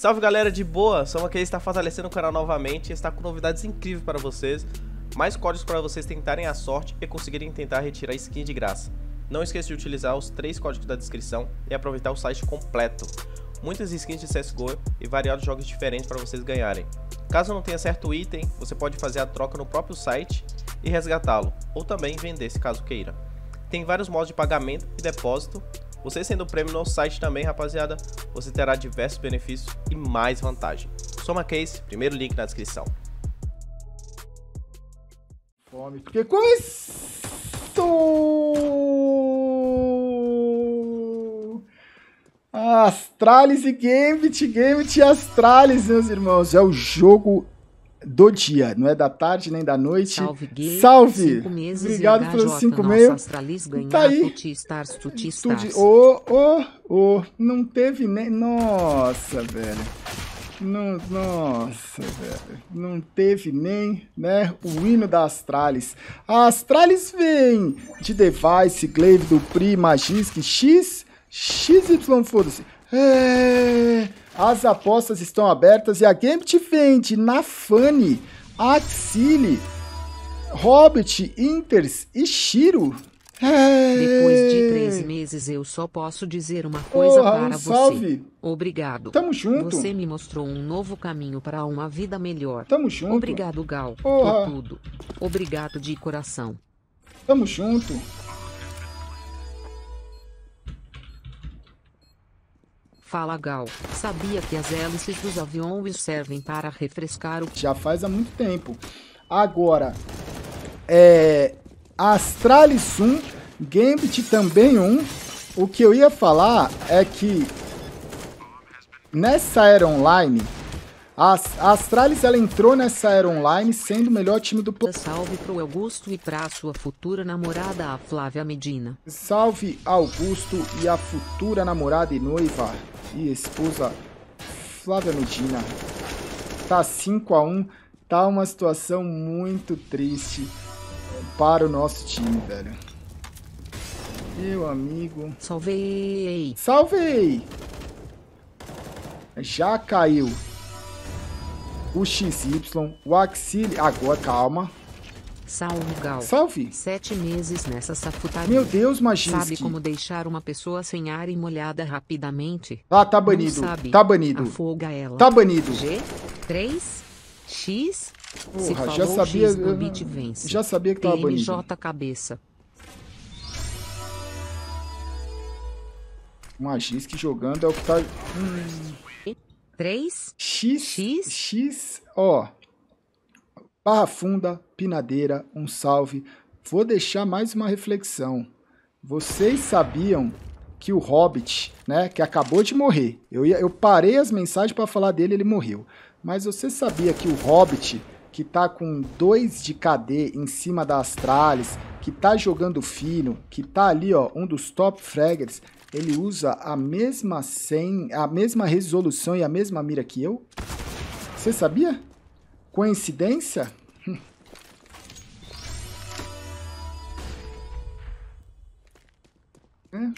Salve galera de boa, Sou aqui está fortalecendo o canal novamente e está com novidades incríveis para vocês, mais códigos para vocês tentarem a sorte e conseguirem tentar retirar skin de graça. Não esqueça de utilizar os três códigos da descrição e aproveitar o site completo. Muitas skins de CSGO e variados jogos diferentes para vocês ganharem. Caso não tenha certo item, você pode fazer a troca no próprio site e resgatá-lo, ou também vender se caso queira. Tem vários modos de pagamento e depósito, você sendo prêmio no site também, rapaziada, você terá diversos benefícios e mais vantagem. Soma Case, primeiro link na descrição. Fome, porque começou! Astralis e Gambit, Gambit e Astralis, meus irmãos. É o jogo do dia, não é da tarde nem da noite. Salve, Gui. Salve! Cinco meses Obrigado pelos cinco meses. Tá aí. Stars, tuti stars. Ô, ô, ô, não teve nem... Nossa, velho. Não, nossa, velho. Não teve nem, né, o hino da Astralis. A Astralis vem de Device, Glaive, do Pri, Magisk, X... XY, foda É... As apostas estão abertas e a Gambit vende Fanny, Axile, Hobbit, Inters e Shiro. Depois de três meses eu só posso dizer uma coisa Porra, para um você. Salve. Obrigado. Tamo junto. Você me mostrou um novo caminho para uma vida melhor. Tamo junto. Obrigado, Gal, Porra. por tudo. Obrigado de coração. Tamo junto. Fala Gal, sabia que as hélices dos aviões servem para refrescar o... Já faz há muito tempo. Agora, é... Astralis 1, Gambit também 1. O que eu ia falar é que nessa era online, a Astralis ela entrou nessa era online sendo o melhor time do Salve pro Augusto e pra sua futura namorada, a Flávia Medina. Salve Augusto e a futura namorada e noiva, e esposa Flávia Medina. Tá 5 a 1 tá uma situação muito triste eh, para o nosso time, velho. Meu amigo. Salvei! Salvei! Já caiu o XY, o Axile. Agora, calma. Salve, Gal. Salve. Sete meses nessa safutaria. Meu Deus, Magiski. Sabe como deixar uma pessoa sem ar e molhada rapidamente? Ah, tá banido. sabe. Tá banido. Afoga ela. Tá banido. G, 3, X, Porra, já sabia, X, vence. já sabia que tava TMJ banido. TMJ cabeça. Magisk jogando é o que tá... Hum. 3, X, X, X, ó... Barra Funda, Pinadeira, um salve. Vou deixar mais uma reflexão. Vocês sabiam que o Hobbit, né, que acabou de morrer. Eu, ia, eu parei as mensagens para falar dele, ele morreu. Mas você sabia que o Hobbit, que tá com dois de KD em cima da Astralis, que tá jogando fino, que tá ali, ó, um dos top fraggers, ele usa a mesma sem, a mesma resolução e a mesma mira que eu? Você sabia? Coincidência? Hum?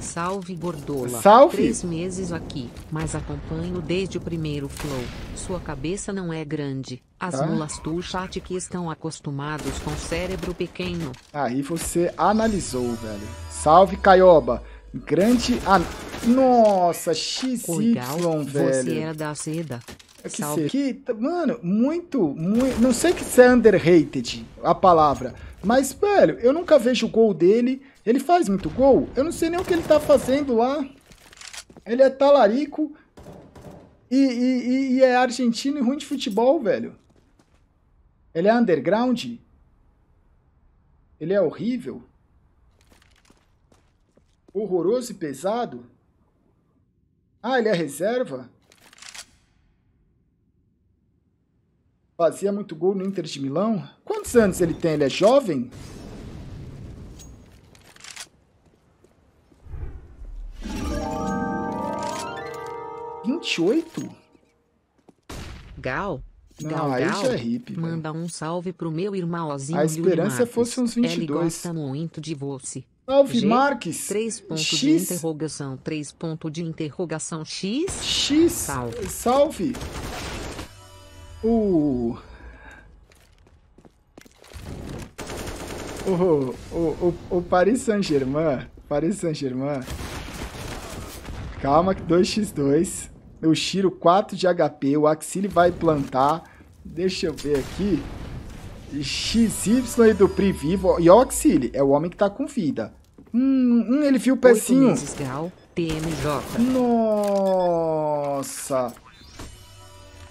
Salve Gordola. Salve. Três meses aqui, mas acompanho desde o primeiro flow. Sua cabeça não é grande. As ah. mulas tu chat que estão acostumados com cérebro pequeno. Aí você analisou, velho. Salve Caioba. Grande an... Nossa, XY, Coigal, velho. Você era da seda. É que Salve. Que, mano, muito, muito. Não sei que se é underrated a palavra. Mas, velho, eu nunca vejo o gol dele. Ele faz muito gol? Eu não sei nem o que ele tá fazendo lá. Ele é talarico e, e, e é argentino e ruim de futebol, velho. Ele é underground? Ele é horrível? Horroroso e pesado? Ah, ele é reserva? Fazia muito gol no Inter de Milão? Quantos anos ele tem? Ele é jovem? 28? Gal. Ah, Gal, aí Gal, é hippie. Manda um salve pro meu irmãozinho. A esperança Marques. fosse uns 22. Ele gosta muito de você. Salve, G, Marques. 3 pontos X. de interrogação. 3 pontos de interrogação. X. X. Salve. Salve. O... O, o, o, o Paris Saint-Germain. Paris Saint-Germain. Calma, que 2x2. Eu tiro 4 de HP. O Axile vai plantar. Deixa eu ver aqui. XY do Pri vivo. E o Axile é o homem que tá com vida. Hum, hum ele viu o pezinho. Meses, TMJ. Nossa.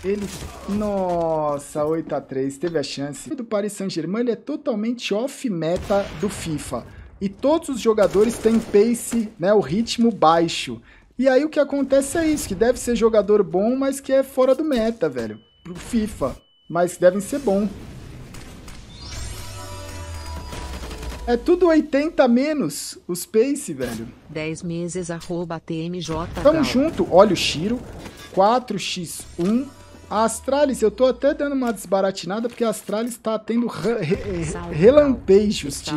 Ele... Nossa, 8x3, teve a chance. O do Paris Saint-Germain ele é totalmente off-meta do FIFA. E todos os jogadores têm pace, né, o ritmo baixo. E aí o que acontece é isso, que deve ser jogador bom, mas que é fora do meta, velho. Pro FIFA. Mas devem ser bom. É tudo 80 menos os Space, velho. 10 meses, arroba TMJ. Tamo junto. Olha o Shiro. 4x1. A Astralis, eu tô até dando uma desbaratinada, porque a Astralis tá tendo re re Salve, relampejos de...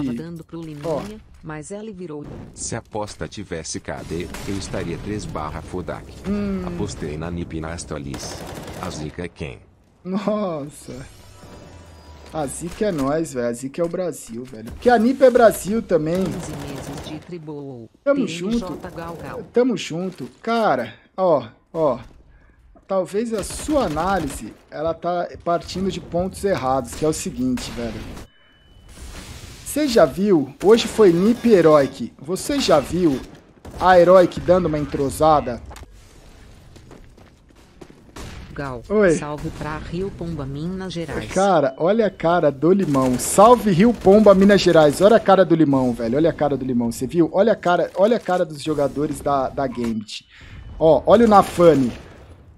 Ó, mas ela virou. Se a aposta tivesse KD, eu estaria 3 barra Fodak. Hum. Apostei na Nip na Astolis. A Zika é quem? Nossa. A Zika é nós, velho. A Zika é o Brasil, velho. Porque a Nip é Brasil também. 15 meses de tribo. Tamo PNJ junto. Gal, gal. Tamo junto. Cara, ó, ó. Talvez a sua análise, ela tá partindo de pontos errados, que é o seguinte, velho. Você já viu? Hoje foi Nip Heroic. Você já viu a Heroic dando uma entrosada? Gal. Oi. Salve pra Rio Pomba, Minas Gerais. Cara, olha a cara do limão. Salve Rio Pomba, Minas Gerais. Olha a cara do limão, velho. Olha a cara do limão. Você viu? Olha a cara, olha a cara dos jogadores da, da Gambit. Ó, olha o Nafani.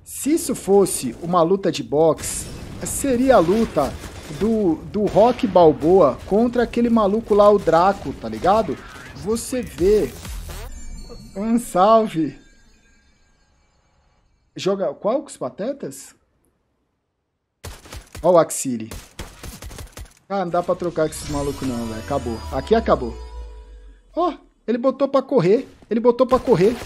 Se isso fosse uma luta de boxe, seria a luta do, do Rock Balboa contra aquele maluco lá, o Draco, tá ligado? Você vê um salve. Joga qual com os patetas? Ó o Axile. Ah, não dá pra trocar com esses malucos não, velho. Acabou. Aqui acabou. Ó, oh, ele botou pra correr. Ele botou pra correr.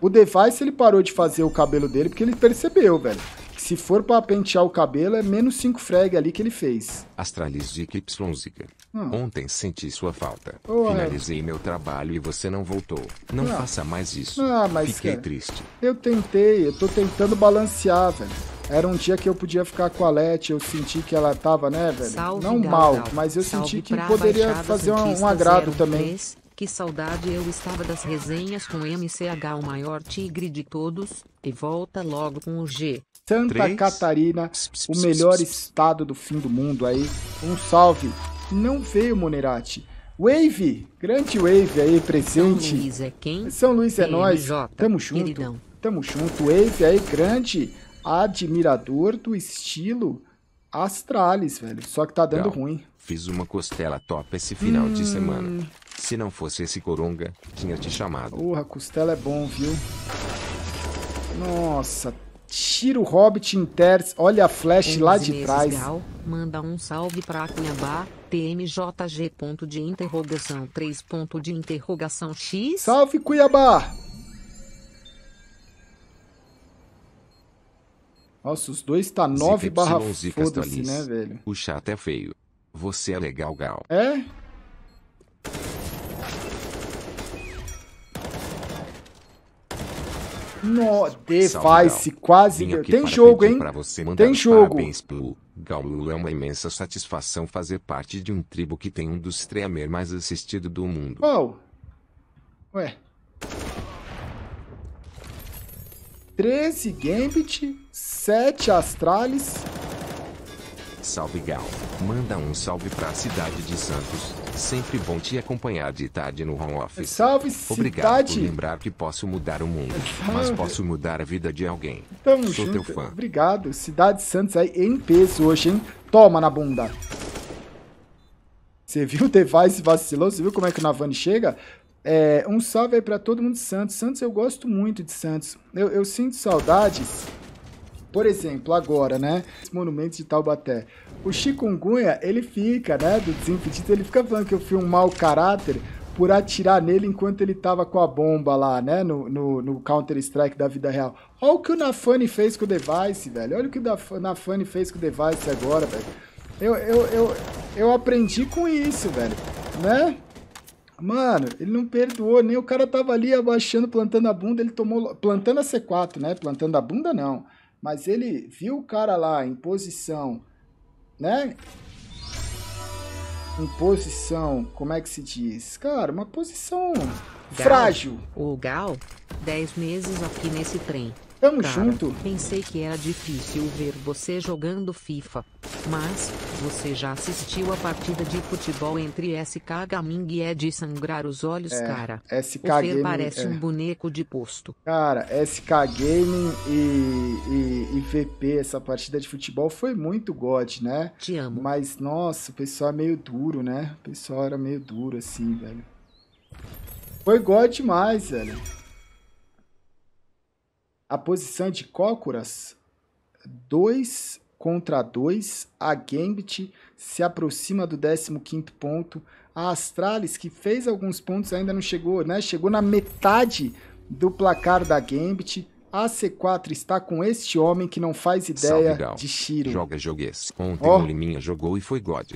O Device, ele parou de fazer o cabelo dele porque ele percebeu, velho. Se for para pentear o cabelo, é menos 5 frag ali que ele fez. Astralis de Kipslonzica. Hum. Ontem senti sua falta. Oh, Finalizei é. meu trabalho e você não voltou. Não ah. faça mais isso. Ah, mas Fiquei cara, é. triste. Eu tentei, eu tô tentando balancear, velho. Era um dia que eu podia ficar com a Leti, eu senti que ela tava, né, velho? Salve, não mal, Gal, mas eu senti que poderia fazer um, um agrado 03. também. Que saudade eu estava das resenhas com MCH, o maior tigre de todos, e volta logo com o G. Santa Três. Catarina, o melhor estado do fim do mundo aí. Um salve. Não veio Monerati. Wave, grande Wave aí presente. São Luís é quem? São Luís é nós. Tamo junto. Queridão. Tamo junto. Wave aí grande admirador do estilo Astralis, velho. Só que tá dando ruim. Fiz uma costela top esse final hum. de semana. Se não fosse esse coronga, tinha te chamado. Porra, costela é bom, viu? Nossa, Tira o Hobbit em Olha a flash lá de trás. Gal, manda um salve pra Cuiabá. TMJG ponto de interrogação 3 ponto de interrogação X. Salve Cuiabá! Nossa, os dois tá 9 barra foda-se, né, velho? O chato é feio. Você é legal, Gal. É? No, se quase. Tem jogo, hein? tem jogo. Galo é uma imensa satisfação fazer parte de um tribo que tem um dos streamer mais assistidos do mundo. Qual? Oh. Ué. 13 Gambit, 7 Astralis. Salve Gal. Manda um salve pra cidade de Santos. Sempre bom te acompanhar de tarde no home office. Salve, cidade. Obrigado por lembrar que posso mudar o mundo, Salve. mas posso mudar a vida de alguém. Tamo Sou junto. teu fã. Obrigado. Cidade Santos aí em peso hoje, hein? Toma na bunda. Você viu o device vacilou? Você viu como é que o Navani chega? É, um salve aí pra todo mundo de Santos. Santos, eu gosto muito de Santos. Eu, eu sinto saudades por exemplo, agora, né? Esse monumento de Taubaté. O Chikungunya, ele fica, né? Do desimpedido, ele fica falando que eu fui um mau caráter por atirar nele enquanto ele tava com a bomba lá, né? No, no, no Counter-Strike da vida real. Olha o que o Nafani fez com o Device, velho. Olha o que o Nafani fez com o Device agora, velho. Eu, eu, eu, eu aprendi com isso, velho. Né? Mano, ele não perdoou, nem o cara tava ali abaixando, plantando a bunda, ele tomou... Plantando a C4, né? Plantando a bunda, não mas ele viu o cara lá em posição, né? Em posição, como é que se diz? Cara, uma posição Gal, frágil. O Gal, 10 meses aqui nesse trem. Tamo Cara, junto. Pensei que era difícil ver você jogando FIFA. Mas, você já assistiu a partida de futebol entre SK Gaming e é de sangrar os olhos, é, cara. SK o Fer Gaming, parece é. um boneco de posto. Cara, SK Gaming e, e, e, VP, essa partida de futebol foi muito god, né? Te amo. Mas, nossa, o pessoal é meio duro, né? O pessoal era meio duro, assim, velho. Foi god demais, velho a posição de Cócoras, 2 contra 2, a Gambit se aproxima do 15 ponto, a Astralis, que fez alguns pontos, ainda não chegou, né? Chegou na metade do placar da Gambit, a C4 está com este homem que não faz ideia Salve, de Shiro. Joga joguês. Ontem oh. o Liminha jogou e foi God.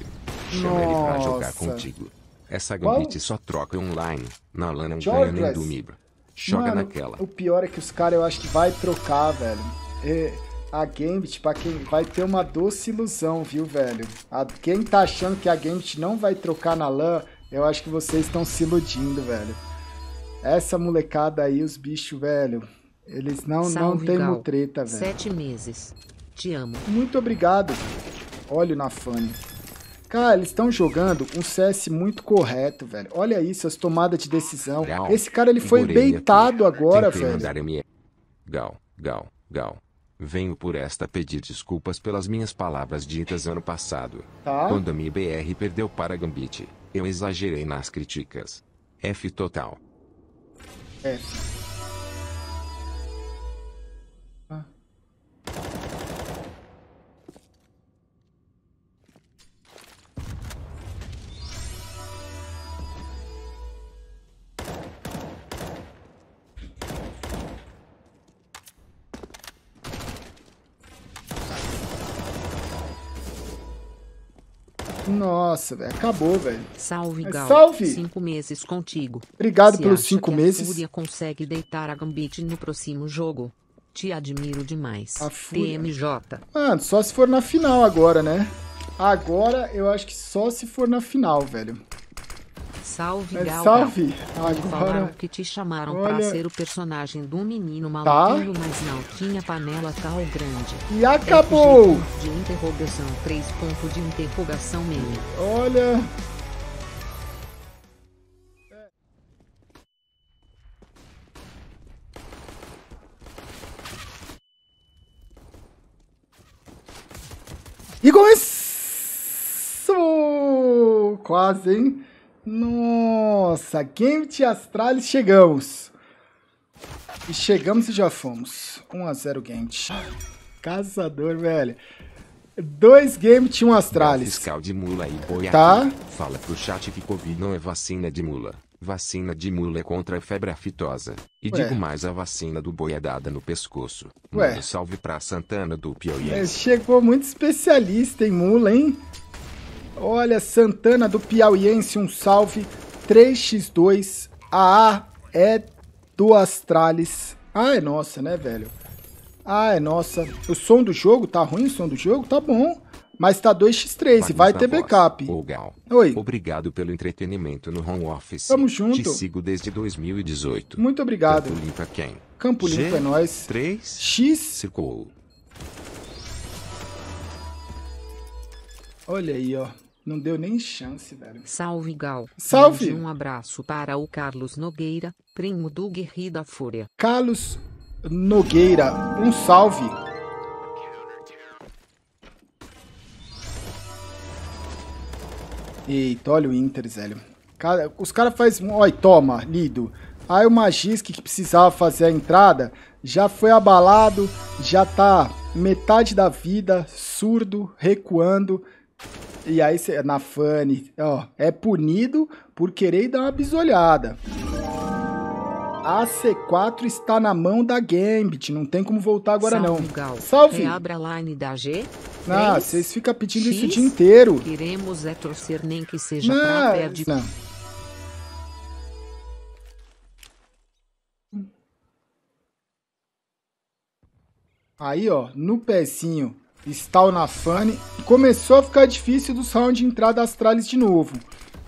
Chama Nossa. ele pra jogar contigo. Essa Gambit Qual? só troca online. Na LAN não Jogras. ganha nem do Mibra joga Mano, naquela. O pior é que os caras, eu acho que vai trocar, velho. É, a Gambit, pra quem vai ter uma doce ilusão, viu, velho? A, quem tá achando que a Gambit não vai trocar na LAN, eu acho que vocês estão se iludindo, velho. Essa molecada aí, os bichos, velho, eles não, não tem Gal. mutreta, velho. Sete meses. Te amo. Muito obrigado. Olho na fã. Cara, eles estão jogando um CS muito correto, velho. Olha isso, as tomadas de decisão. Esse cara, ele foi beitado agora, velho. Gal, gal, gal. Venho por esta pedir desculpas pelas minhas palavras ditas ano passado. Tá. Quando a minha BR perdeu para Gambit, eu exagerei nas críticas. F total. F. Nossa, velho. Acabou, velho. Salve, é, Gal. Salve! Cinco meses contigo. Obrigado Se pelos cinco meses. A Fúria consegue deitar a Gambit no próximo jogo. Te admiro demais. A TMJ. Mano, só se for na final agora, né? Agora eu acho que só se for na final, velho. É, salve, Gal. Salve. Agora... Falaram que te chamaram Olha... pra ser o personagem do menino maluquinho, tá. mas não tinha panela tal grande. E acabou! É de interrogação, três pontos de interrogação meme. Olha... E começou! Quase, hein? Nossa, game de Astralis chegamos. E chegamos e já fomos. 1x0 game. Caçador, velho. Dois games e um Astralis. Fiscal de mula e boi Tá. Fala pro chat que Covid não é vacina de mula. Vacina de mula é contra a febre aftosa. E Ué. digo mais, a vacina do boi é dada no pescoço. Ué. Mano, salve pra Santana do Piauí. É, chegou muito especialista em mula, hein? Olha, Santana do Piauiense, um salve. 3x2. A A é do Astralis. Ah, é nossa, né, velho? Ah, é nossa. O som do jogo? Tá ruim o som do jogo? Tá bom. Mas tá 2x3 e vai ter voz. backup. Oi. Obrigado pelo entretenimento no home office. Tamo junto. Te sigo desde 2018. Muito obrigado. Campo Limpa quem? Campo Limpa é nós. 3 X. Olha aí, ó. Não deu nem chance, velho. Salve, Gal. Salve! um abraço para o Carlos Nogueira, primo do Guerri da Fúria. Carlos Nogueira, um salve. Eita, olha o Inter, velho. Cara, os caras fazem... Olha, toma, lido. Aí o Magisk, que precisava fazer a entrada, já foi abalado, já tá metade da vida, surdo, recuando. E aí, na Fanny, ó, é punido por querer dar uma bisolhada. A C4 está na mão da Gambit, não tem como voltar agora Salve, não. Gal. Salve! Reabra é, a line da G. Ah, vocês ficam pedindo X, isso o dia inteiro. Queremos é torcer nem que seja não, pra perde. Não. Aí, ó, no pezinho. Stal na Fane, começou a ficar difícil do Sound entrar da astralis de novo.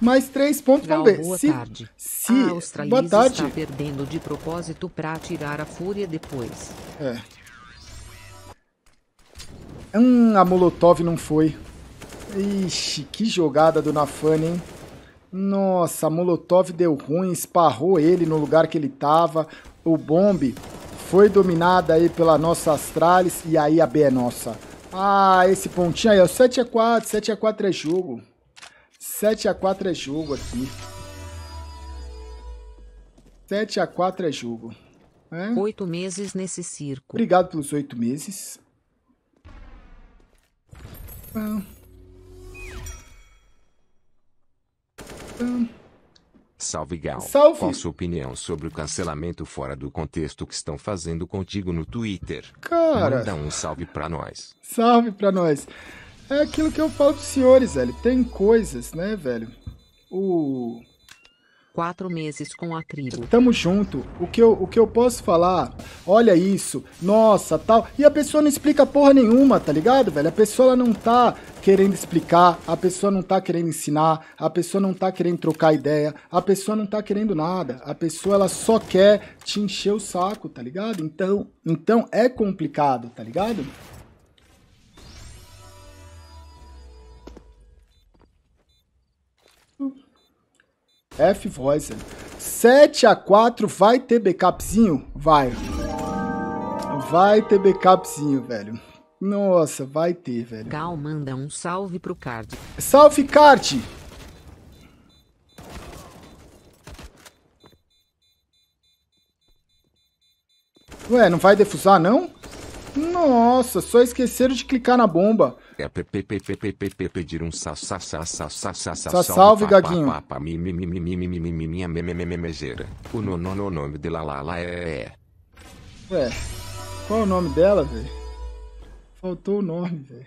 Mais três pontos, vamos ver. Boa se, tarde. Se, a Australis boa tarde. está perdendo de propósito para tirar a fúria depois. É. Hum, a Molotov não foi. Ixi, que jogada do NaFani! hein? Nossa, a Molotov deu ruim, esparrou ele no lugar que ele tava. O Bomb foi dominada aí pela nossa Astralis e aí a B é nossa. Ah, esse pontinho aí, ó. 7x4, 7x4 é jogo. 7x4 é jogo aqui. 7x4 é jogo. É? Oito meses nesse circo. Obrigado pelos oito meses. Pam. Ah. Pam. Ah. Salve Gal. Salve. Qual sua opinião sobre o cancelamento fora do contexto que estão fazendo contigo no Twitter? Cara. Manda um salve pra nós. Salve pra nós. É aquilo que eu falo pros senhores, velho. Tem coisas, né, velho? O quatro meses com a tribo. Tamo junto. O que eu, o que eu posso falar? Olha isso, nossa, tal. E a pessoa não explica porra nenhuma, tá ligado, velho? A pessoa ela não tá querendo explicar, a pessoa não tá querendo ensinar, a pessoa não tá querendo trocar ideia, a pessoa não tá querendo nada. A pessoa ela só quer te encher o saco, tá ligado? Então, então é complicado, tá ligado? F Voice. 7 a 4 vai ter backupzinho? Vai. Vai ter backupzinho, velho. Nossa, vai ter, velho. Gal manda um salve pro Card. Salve, Card! Ué, não vai defusar, não? Nossa, só esqueceram de clicar na bomba. É pedir um salve, Gaguinho. Minha memejeira. O nome dela lá é, é, é. Ué, qual é o nome dela, velho? Faltou o nome, velho.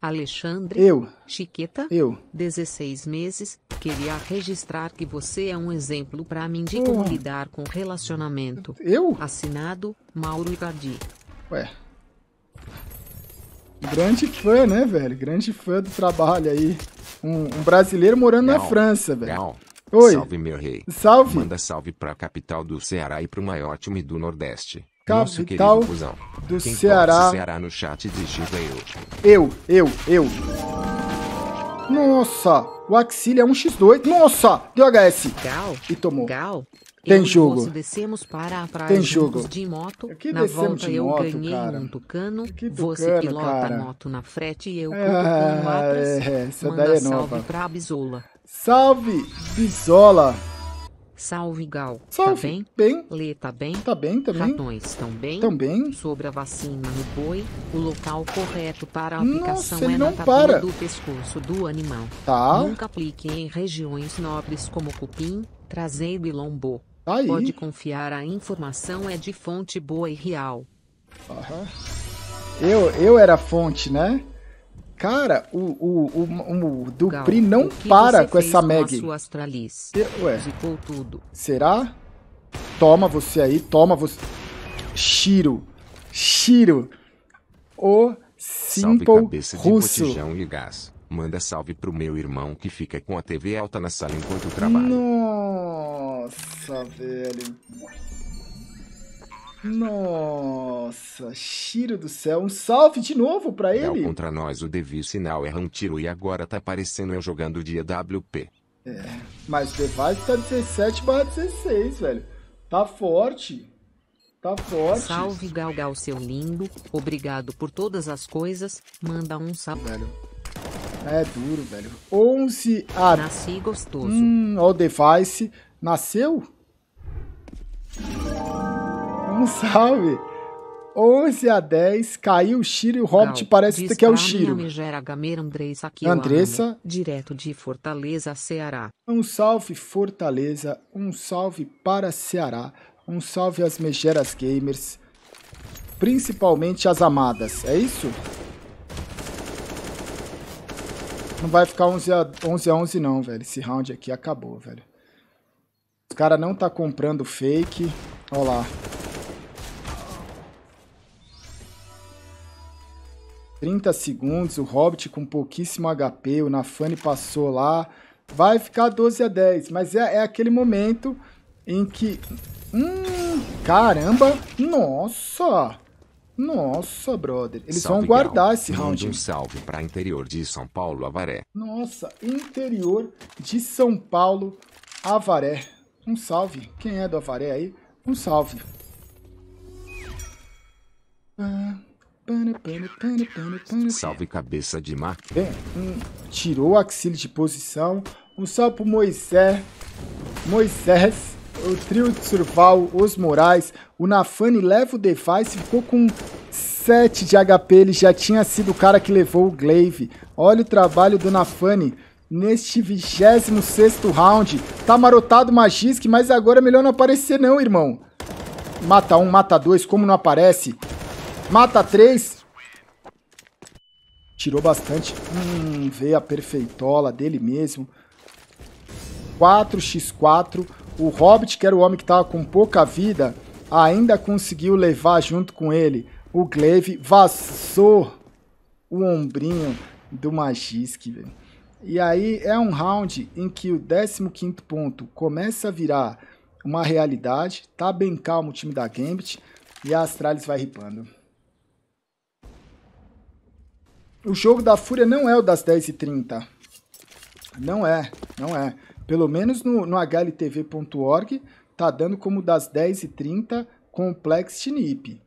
Alexandre. Eu. Chiqueta. Eu. 16 meses. Queria registrar que você é um exemplo para mim de como lidar com relacionamento. Eu? Assinado, Mauro Iradi. Ué. Grande fã, né, velho? Grande fã do trabalho aí. Um, um brasileiro morando Gal. na França, velho. Gal. Oi. Salve, meu rei. Salve. Manda salve pra capital do Ceará e pro maior time do Nordeste. Capital do Quem Ceará. Ceará no chat digita é eu. Eu, eu, eu. Nossa, o axile é um x2. Nossa, deu HS. Gal. E tomou. Gal. Tem jogo. descemos para a praia Tem jogo. de moto. na volta eu moto, ganhei cara? um tucano. tucano você pilota cara? moto na frete e eu ah, com Atlas. É, essa Manda daí é salve nova. pra Bisola. Salve, Bisola. Salve, Gal. Tá salve. Tá bem? Bem. Lê, tá bem? Tá bem também. Tá Ratões, estão bem? Também. Sobre a vacina no boi, o local correto para a aplicação Nossa, é na tapinha do pescoço do animal. Tá. Nunca aplique em regiões nobres como cupim, traseiro e lombo. Tá aí. Pode confiar, a informação é de fonte boa e real. Uhum. Eu, eu era fonte, né? Cara, o, o, o, o Dupri Gal, não para com essa Meg. Ué. Zicou tudo. Será? Toma você aí, toma você. Shiro. Shiro. O Simple salve russo. de e gás. Manda salve pro meu irmão que fica com a TV alta na sala enquanto trabalha. Não. Nossa, velho. Nossa, Shiro do céu. Um salve de novo pra ele. Não contra nós, o Devi Sinal erra um tiro e agora tá aparecendo eu jogando dia WP. É, mas o Device tá 17 barra 16, velho. Tá forte. Tá forte. Salve Galgal, seu lindo. Obrigado por todas as coisas. Manda um salve. Velho. É duro, velho. 11 a... Ah, Nasci gostoso. Hum, o Device. Nasceu? Um salve. 11 a 10, caiu o Shiro e o Hobbit Cal, parece que é o Shiro. Andressa, é Andressa direto de Fortaleza, Ceará. Um salve Fortaleza, um salve para Ceará, um salve às megeras gamers, principalmente as amadas, é isso? Não vai ficar 11 a 11, a 11 não, velho. Esse round aqui acabou, velho. Os cara não tá comprando fake. Olha lá. 30 segundos, o Hobbit com pouquíssimo HP, o Nafani passou lá. Vai ficar 12 a 10, mas é, é aquele momento em que... Hum, caramba! Nossa! Nossa, brother. Eles salve, vão guardar Gal. esse round. um salve para interior de São Paulo, Avaré. Nossa, interior de São Paulo, Avaré. Um salve. Quem é do Avaré aí? Um salve. salve cabeça de mar. Bem, um, tirou o axile de posição. Um salve pro Moisés. Moisés. O trio de Surval, os Moraes, o Nafani leva o Device, ficou com 7 de HP, ele já tinha sido o cara que levou o Glaive. Olha o trabalho do Nafani neste 26 sexto round. Tá marotado o Magisk, mas agora é melhor não aparecer não, irmão. Mata um, mata dois, como não aparece? Mata três. Tirou bastante. Hum, veio a perfeitola dele mesmo. 4x4. O Hobbit, que era o homem que tava com pouca vida, ainda conseguiu levar junto com ele. O Glaive vazou o ombrinho do Magisk, velho. E aí é um round em que o 15 ponto começa a virar uma realidade, tá bem calmo o time da Gambit e a Astralis vai ripando. O jogo da Fúria não é o das 10h30. Não é, não é. Pelo menos no, no HLTV.org tá dando como das 10h30 Complex Nip.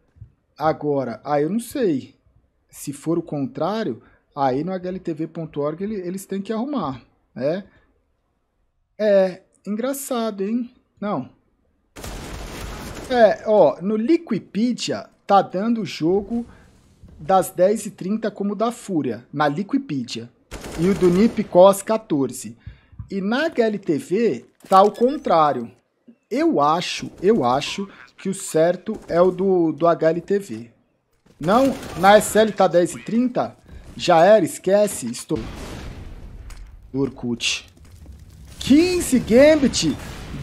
Agora, ah, eu não sei. Se for o contrário, Aí no HLTV.org eles têm que arrumar, né? É engraçado, hein? Não. É, ó, no Liquipedia tá dando o jogo das 10h30 como da Fúria, na Liquipedia. E o do Nip Cos 14. E na HLTV tá o contrário. Eu acho, eu acho que o certo é o do, do HLTV. Não, na SL tá 10h30, já era, esquece. Estou. Urkut. 15 Gambit,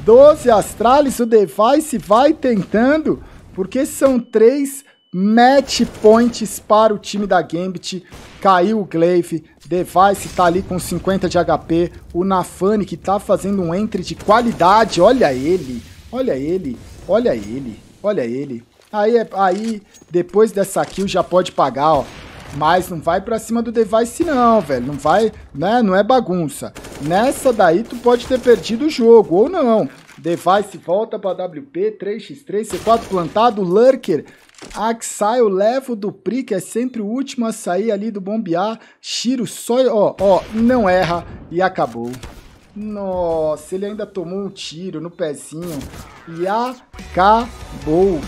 12 Astralis, o Device vai tentando, porque são três match points para o time da Gambit. Caiu o Glaive, Device tá ali com 50 de HP, o Nafani que tá fazendo um entry de qualidade, olha ele, olha ele, olha ele, olha ele. Aí, é, aí depois dessa kill já pode pagar, ó. Mas não vai pra cima do device não, velho. Não vai, né? Não é bagunça. Nessa daí tu pode ter perdido o jogo, ou não. Device volta pra WP, 3x3, C4 plantado, Lurker. Axile levo o Pri que é sempre o último a sair ali do bombear. Shiro só, ó, ó, não erra e acabou. Nossa, ele ainda tomou um tiro no pezinho e acabou.